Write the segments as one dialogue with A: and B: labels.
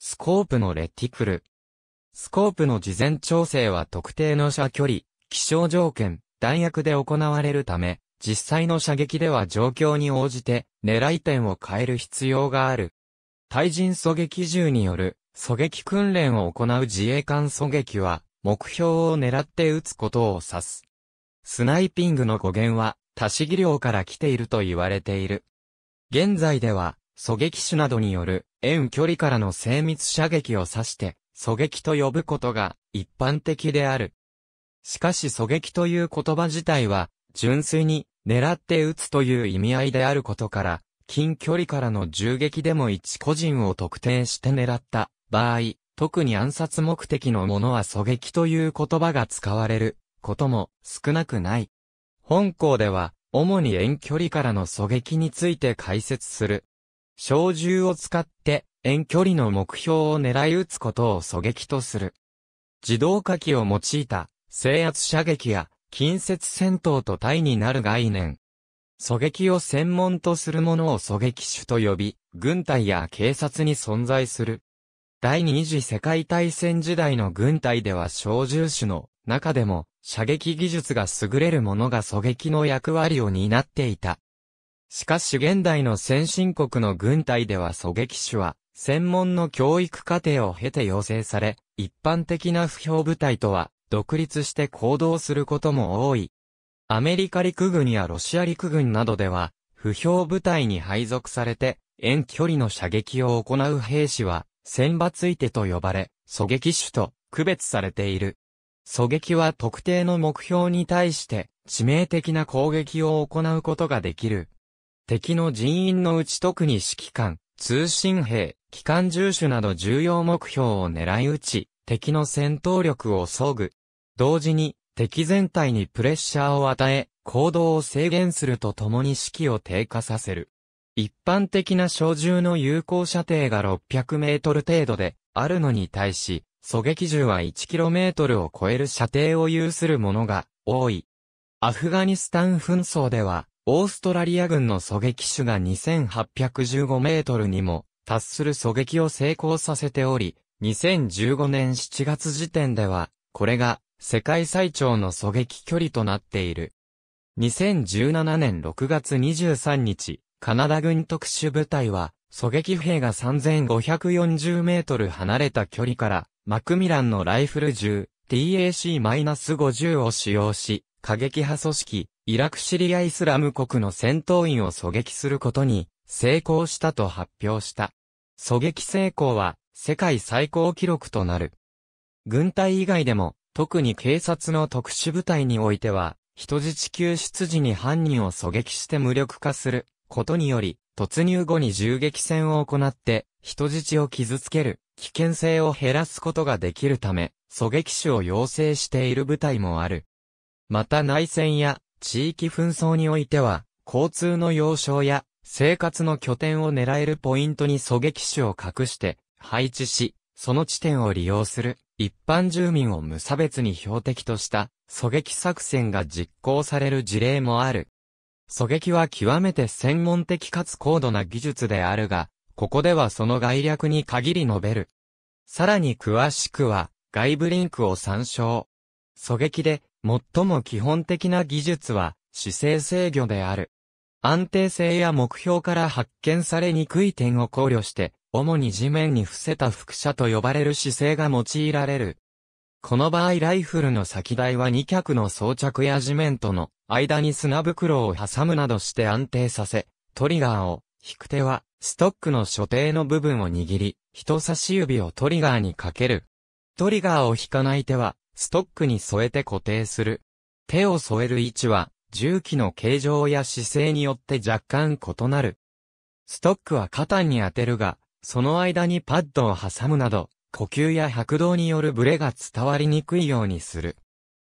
A: スコープのレティクル。スコープの事前調整は特定の射距離、気象条件、弾薬で行われるため、実際の射撃では状況に応じて狙い点を変える必要がある。対人狙撃銃による狙撃訓練を行う自衛官狙撃は目標を狙って撃つことを指す。スナイピングの語源は多種技量から来ていると言われている。現在では狙撃手などによる遠距離からの精密射撃を指して、狙撃と呼ぶことが一般的である。しかし狙撃という言葉自体は、純粋に狙って撃つという意味合いであることから、近距離からの銃撃でも一個人を特定して狙った場合、特に暗殺目的のものは狙撃という言葉が使われることも少なくない。本校では、主に遠距離からの狙撃について解説する小銃を使って遠距離の目標を狙い撃つことを狙撃とする。自動火器を用いた制圧射撃や近接戦闘と対になる概念。狙撃を専門とするものを狙撃手と呼び、軍隊や警察に存在する。第二次世界大戦時代の軍隊では小銃手の中でも射撃技術が優れる者が狙撃の役割を担っていた。しかし現代の先進国の軍隊では狙撃手は、専門の教育課程を経て養成され、一般的な不評部隊とは、独立して行動することも多い。アメリカ陸軍やロシア陸軍などでは、不評部隊に配属されて、遠距離の射撃を行う兵士は、選抜いてと呼ばれ、狙撃手と区別されている。狙撃は特定の目標に対して、致命的な攻撃を行うことができる敵の人員のうち特に指揮官、通信兵、機関重手など重要目標を狙い撃ち、敵の戦闘力を削ぐ。同時に、敵全体にプレッシャーを与え、行動を制限するとともに士気を低下させる。一般的な小銃の有効射程が600メートル程度であるのに対し、狙撃銃は1キロメートルを超える射程を有するものが多い。アフガニスタン紛争では、オーストラリア軍の狙撃手が2815メートルにも達する狙撃を成功させており、2015年7月時点では、これが世界最長の狙撃距離となっている。2017年6月23日、カナダ軍特殊部隊は、狙撃兵が3540メートル離れた距離から、マクミランのライフル銃、TAC-50 を使用し、過激派組織、イラクシリアイスラム国の戦闘員を狙撃することに成功したと発表した。狙撃成功は世界最高記録となる。軍隊以外でも、特に警察の特殊部隊においては、人質救出時に犯人を狙撃して無力化することにより、突入後に銃撃戦を行って人質を傷つける危険性を減らすことができるため、狙撃手を要請している部隊もある。また内戦や地域紛争においては、交通の要衝や生活の拠点を狙えるポイントに狙撃手を隠して配置し、その地点を利用する一般住民を無差別に標的とした狙撃作戦が実行される事例もある。狙撃は極めて専門的かつ高度な技術であるが、ここではその概略に限り述べる。さらに詳しくは、外部リンクを参照。狙撃で最も基本的な技術は姿勢制御である。安定性や目標から発見されにくい点を考慮して、主に地面に伏せた副射と呼ばれる姿勢が用いられる。この場合ライフルの先台は2脚の装着や地面との間に砂袋を挟むなどして安定させ、トリガーを引く手はストックの所定の部分を握り、人差し指をトリガーにかける。トリガーを引かない手はストックに添えて固定する。手を添える位置は、重機の形状や姿勢によって若干異なる。ストックは肩に当てるが、その間にパッドを挟むなど、呼吸や拍動によるブレが伝わりにくいようにする。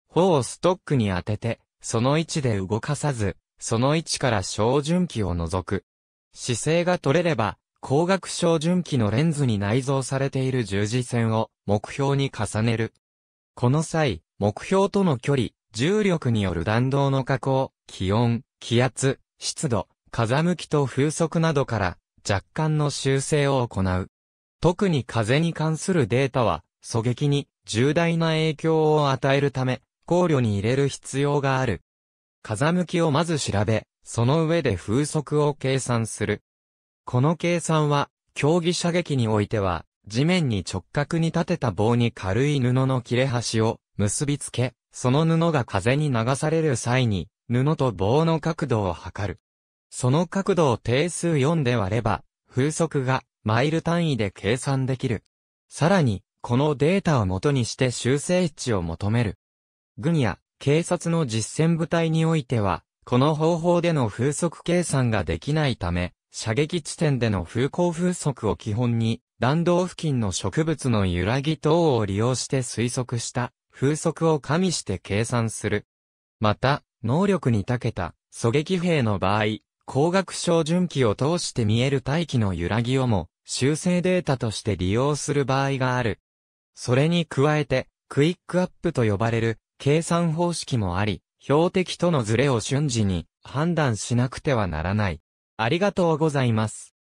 A: 頬をストックに当てて、その位置で動かさず、その位置から照準器を除く。姿勢が取れれば、光学照準器のレンズに内蔵されている十字線を目標に重ねる。この際、目標との距離、重力による弾道の加工、気温、気圧、湿度、風向きと風速などから若干の修正を行う。特に風に関するデータは、狙撃に重大な影響を与えるため、考慮に入れる必要がある。風向きをまず調べ、その上で風速を計算する。この計算は、競技射撃においては、地面に直角に立てた棒に軽い布の切れ端を結びつけ、その布が風に流される際に、布と棒の角度を測る。その角度を定数4で割れば、風速がマイル単位で計算できる。さらに、このデータを元にして修正値を求める。軍や警察の実戦部隊においては、この方法での風速計算ができないため、射撃地点での風向風速を基本に弾道付近の植物の揺らぎ等を利用して推測した風速を加味して計算する。また、能力に長けた狙撃兵の場合、光学照準器を通して見える大気の揺らぎをも修正データとして利用する場合がある。それに加えて、クイックアップと呼ばれる計算方式もあり、標的とのズレを瞬時に判断しなくてはならない。ありがとうございます。